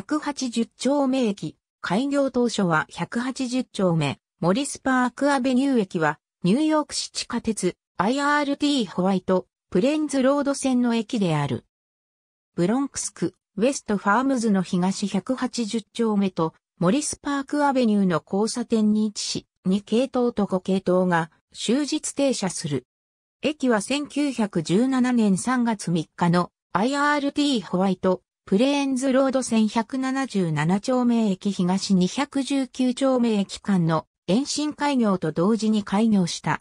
180丁目駅、開業当初は180丁目、モリスパークアベニュー駅は、ニューヨーク市地下鉄、IRT ホワイト、プレンズロード線の駅である。ブロンクス区、ウェストファームズの東180丁目と、モリスパークアベニューの交差点に位置し、2系統と5系統が終日停車する。駅は1917年3月3日の IRT ホワイトプレーンズロード線177丁目駅東219丁目駅間の延伸開業と同時に開業した。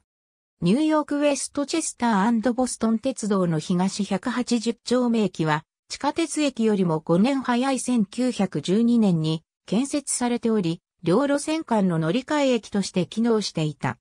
ニューヨークウェストチェスターボストン鉄道の東180丁目駅は、地下鉄駅よりも5年早い1912年に建設されており、両路線間の乗り換え駅として機能していた。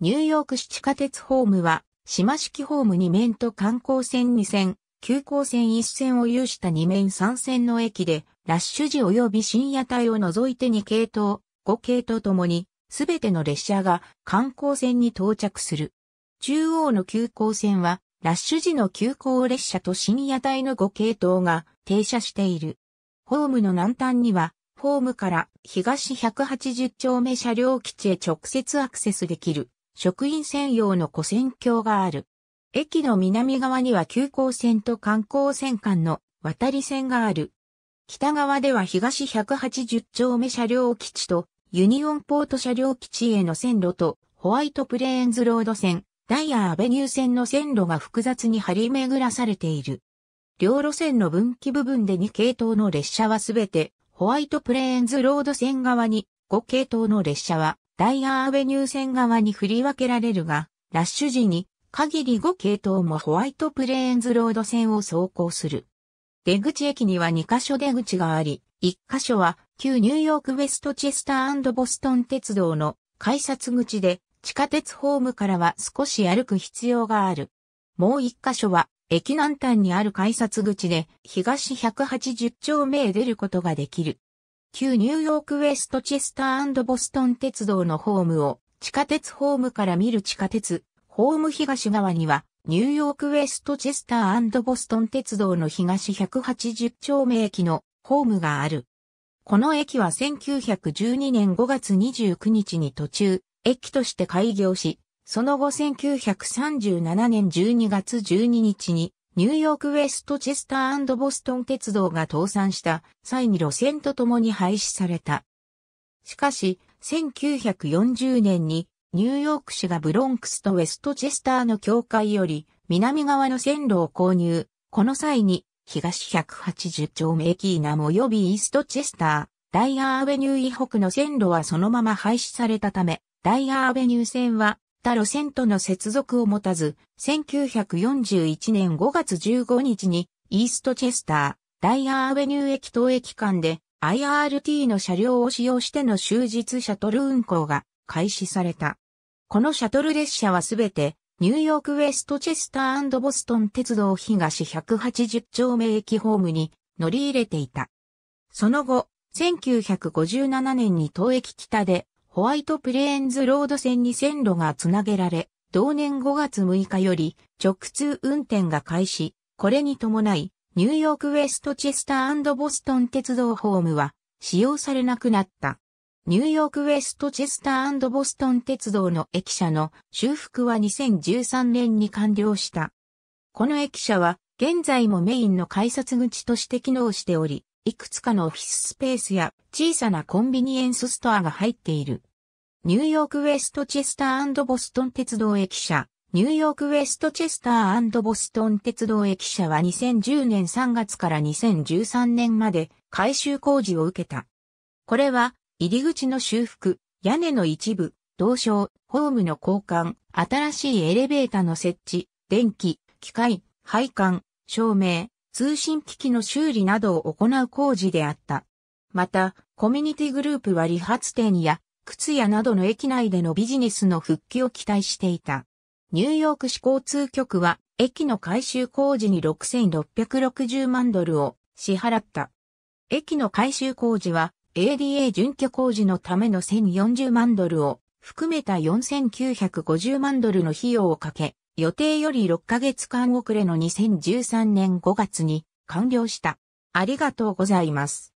ニューヨーク市地下鉄ホームは、島式ホーム2面と観光線2線、急行線一線を有した2面3線の駅で、ラッシュ時及び深夜帯を除いて2系統、5系統ともに、すべての列車が観光線に到着する。中央の急行線は、ラッシュ時の急行列車と深夜帯の5系統が停車している。ホームの南端には、ホームから東180丁目車両基地へ直接アクセスできる、職員専用の古線橋がある。駅の南側には急行線と観光線間の渡り線がある。北側では東180丁目車両基地とユニオンポート車両基地への線路とホワイトプレーンズロード線、ダイヤアベニュー線の線路が複雑に張り巡らされている。両路線の分岐部分で2系統の列車はすべてホワイトプレーンズロード線側に、5系統の列車はダイヤアベニュー線側に振り分けられるが、ラッシュ時に限り5系統もホワイトプレーンズロード線を走行する。出口駅には2カ所出口があり、1カ所は旧ニューヨークウェストチェスターボストン鉄道の改札口で地下鉄ホームからは少し歩く必要がある。もう1カ所は駅南端にある改札口で東180丁目へ出ることができる。旧ニューヨークウェストチェスターボストン鉄道のホームを地下鉄ホームから見る地下鉄ホーム東側には、ニューヨークウェストチェスターボストン鉄道の東180丁目駅のホームがある。この駅は1912年5月29日に途中、駅として開業し、その後1937年12月12日に、ニューヨークウェストチェスターボストン鉄道が倒産した際に路線とともに廃止された。しかし、1940年にニューヨーク市がブロンクスとウェストチェスターの境界より南側の線路を購入。この際に東180丁目駅ナも予備イーストチェスター、ダイヤーアベニュー以北の線路はそのまま廃止されたため、ダイヤーアベニュー線は他路線との接続を持たず、1941年5月15日にイーストチェスター、ダイヤーアベニュー駅等駅間で IRT の車両を使用しての終日シャトル運行が開始された。このシャトル列車はすべて、ニューヨークウェストチェスターボストン鉄道東180丁目駅ホームに乗り入れていた。その後、1957年に東駅北でホワイトプレーンズロード線に線路がつなげられ、同年5月6日より直通運転が開始。これに伴い、ニューヨークウェストチェスターボストン鉄道ホームは使用されなくなった。ニューヨークウェストチェスターボストン鉄道の駅舎の修復は2013年に完了した。この駅舎は現在もメインの改札口として機能しており、いくつかのオフィススペースや小さなコンビニエンスストアが入っている。ニューヨークウェストチェスターボストン鉄道駅舎。ニューヨークウェストチェスターボストン鉄道駅舎は2010年3月から2013年まで改修工事を受けた。これは入り口の修復、屋根の一部、同床、ホームの交換、新しいエレベーターの設置、電気、機械、配管、照明、通信機器の修理などを行う工事であった。また、コミュニティグループは理髪店や靴屋などの駅内でのビジネスの復帰を期待していた。ニューヨーク市交通局は駅の改修工事に6660万ドルを支払った。駅の改修工事は ADA 準拠工事のための1040万ドルを含めた4950万ドルの費用をかけ、予定より6ヶ月間遅れの2013年5月に完了した。ありがとうございます。